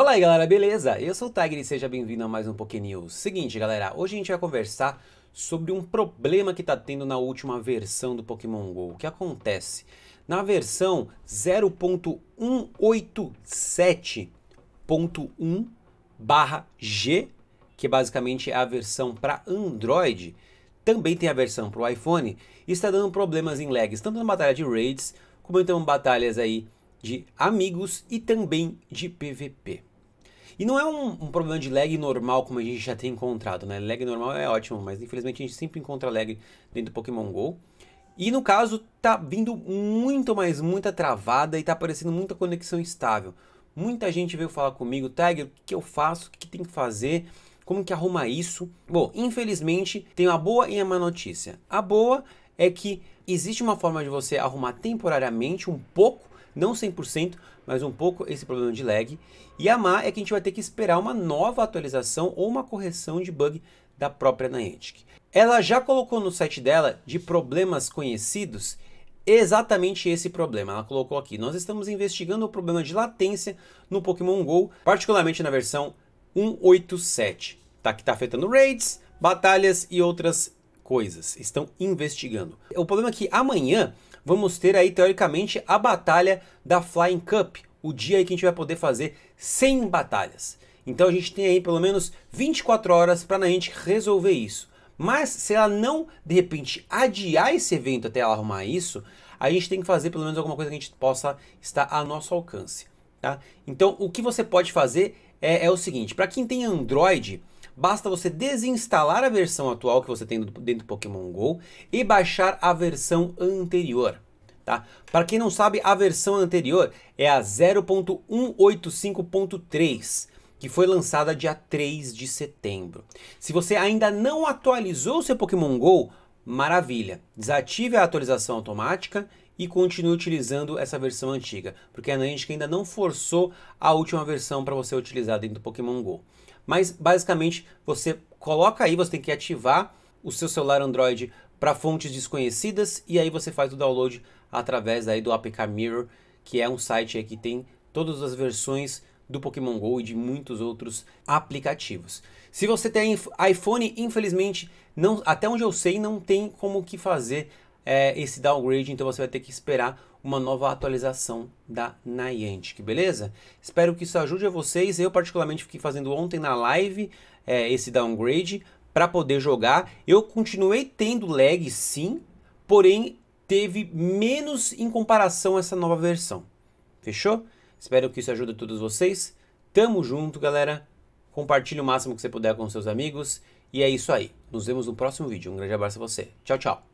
Fala aí galera, beleza? Eu sou o Tiger e seja bem-vindo a mais um Poké News. Seguinte galera, hoje a gente vai conversar sobre um problema que está tendo na última versão do Pokémon GO. O que acontece? Na versão 0.187.1 barra G, que é basicamente é a versão para Android, também tem a versão para o iPhone, e está dando problemas em lags, tanto na batalha de raids, como então em batalhas aí de amigos e também de PVP. E não é um, um, problema de lag normal como a gente já tem encontrado, né? Lag normal é ótimo, mas infelizmente a gente sempre encontra lag dentro do Pokémon GO. E no caso, tá vindo muito, mas muita travada e tá aparecendo muita conexão instável. Muita gente veio falar comigo, Tiger, o que eu faço? O que tem que fazer? Como que arruma isso? Bom, infelizmente, tem uma boa e uma má notícia. A boa é que existe uma forma de você arrumar temporariamente um pouco não 100%, mas um pouco esse problema de lag. E a má é que a gente vai ter que esperar uma nova atualização ou uma correção de bug da própria Niantic. Ela já colocou no site dela de problemas conhecidos exatamente esse problema. Ela colocou aqui: nós estamos investigando o problema de latência no Pokémon Go, particularmente na versão 187, tá? Que está afetando raids, batalhas e outras coisas, estão investigando. O problema é que amanhã vamos ter aí teoricamente a batalha da Flying Cup, o dia em que a gente vai poder fazer 100 batalhas. Então a gente tem aí pelo menos 24 horas para a gente resolver isso. Mas se ela não, de repente, adiar esse evento até ela arrumar isso, a gente tem que fazer pelo menos alguma coisa que a gente possa estar a nosso alcance. Tá? Então o que você pode fazer é, é o seguinte, para quem tem Android, Basta você desinstalar a versão atual que você tem dentro do Pokémon GO e baixar a versão anterior. Tá? Para quem não sabe, a versão anterior é a 0.185.3 que foi lançada dia 3 de setembro. Se você ainda não atualizou seu Pokémon GO, maravilha! Desative a atualização automática e continue utilizando essa versão antiga, porque é a Niantic ainda não forçou a última versão para você utilizar dentro do Pokémon GO. Mas basicamente você coloca aí, você tem que ativar o seu celular Android para fontes desconhecidas e aí você faz o download através aí do APK Mirror, que é um site que tem todas as versões do Pokémon Go e de muitos outros aplicativos. Se você tem iPhone, infelizmente, não, até onde eu sei, não tem como que fazer é, esse downgrade, então você vai ter que esperar uma nova atualização da Niantic, beleza? Espero que isso ajude a vocês. Eu particularmente fiquei fazendo ontem na live é, esse downgrade para poder jogar. Eu continuei tendo lag, sim, porém teve menos em comparação a essa nova versão. Fechou? Espero que isso ajude a todos vocês. Tamo junto, galera. Compartilhe o máximo que você puder com seus amigos. E é isso aí. Nos vemos no próximo vídeo. Um grande abraço a você. Tchau, tchau.